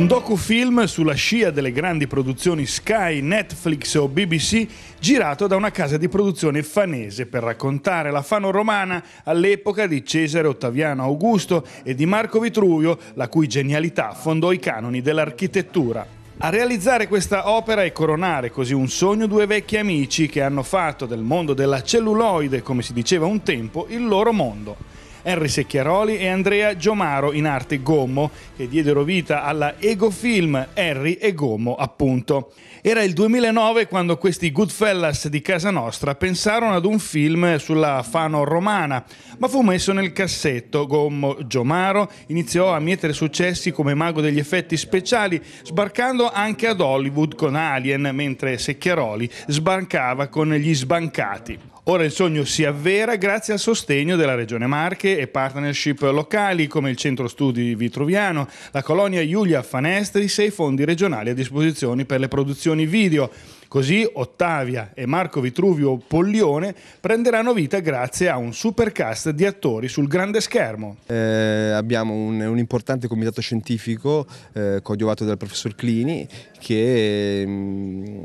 Un docufilm sulla scia delle grandi produzioni Sky, Netflix o BBC, girato da una casa di produzione fanese per raccontare la Fano romana all'epoca di Cesare Ottaviano Augusto e di Marco Vitruvio, la cui genialità fondò i canoni dell'architettura. A realizzare questa opera e coronare così un sogno due vecchi amici che hanno fatto del mondo della celluloide, come si diceva un tempo, il loro mondo. Henry Secchiaroli e Andrea Giomaro in arte Gommo, che diedero vita alla Ego Film Henry e Gommo, appunto. Era il 2009 quando questi Goodfellas di casa nostra pensarono ad un film sulla Fano romana, ma fu messo nel cassetto. Gommo Giomaro iniziò a mietere successi come mago degli effetti speciali, sbarcando anche ad Hollywood con Alien, mentre Secchiaroli sbarcava con gli sbancati. Ora il sogno si avvera grazie al sostegno della Regione Marche e partnership locali come il Centro Studi Vitruviano, la colonia Giulia Fanestris e i fondi regionali a disposizione per le produzioni video. Così Ottavia e Marco Vitruvio Pollione prenderanno vita grazie a un super cast di attori sul grande schermo. Eh, abbiamo un, un, importante comitato scientifico eh, coadiuvato dal professor Clini che mh, mm,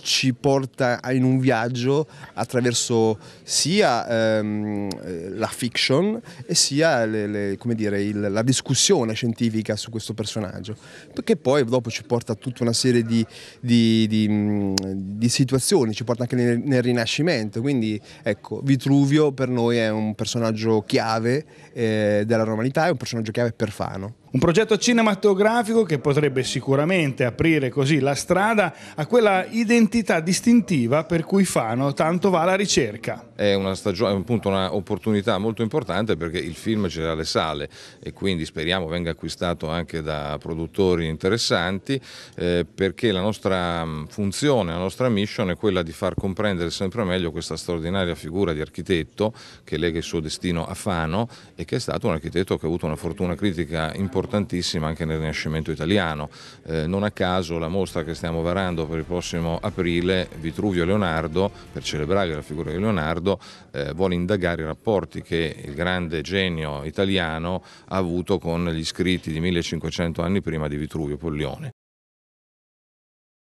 ci porta in un viaggio attraverso sia ehm, la fiction e sia le, le, dire, il, la discussione scientifica su questo personaggio, che poi dopo ci porta a tutta una serie di, di, di mm, di situazioni, ci porta anche nel, nel, Rinascimento, quindi ecco, Vitruvio per noi è un personaggio chiave eh, della romanità, è un personaggio chiave per Fano. Un progetto cinematografico che potrebbe sicuramente aprire così la strada a quella identità distintiva per cui Fano tanto va alla ricerca è una stagione, appunto un'opportunità molto importante perché il film girerà le sale e quindi speriamo venga acquistato anche da produttori interessanti eh, perché la nostra mm, funzione, la nostra mission è quella di far comprendere sempre meglio questa straordinaria figura di architetto che lega il suo destino a Fano e che è stato un architetto che ha avuto una fortuna critica importantissima anche nel Rinascimento italiano. Eh, non a caso la mostra che stiamo varando per il prossimo aprile, Vitruvio Leonardo, per celebrare la figura di Leonardo, Leopoldo eh, vuole indagare i rapporti che il grande genio italiano ha avuto con gli scritti di 1500 anni prima di Vitruvio Pollione.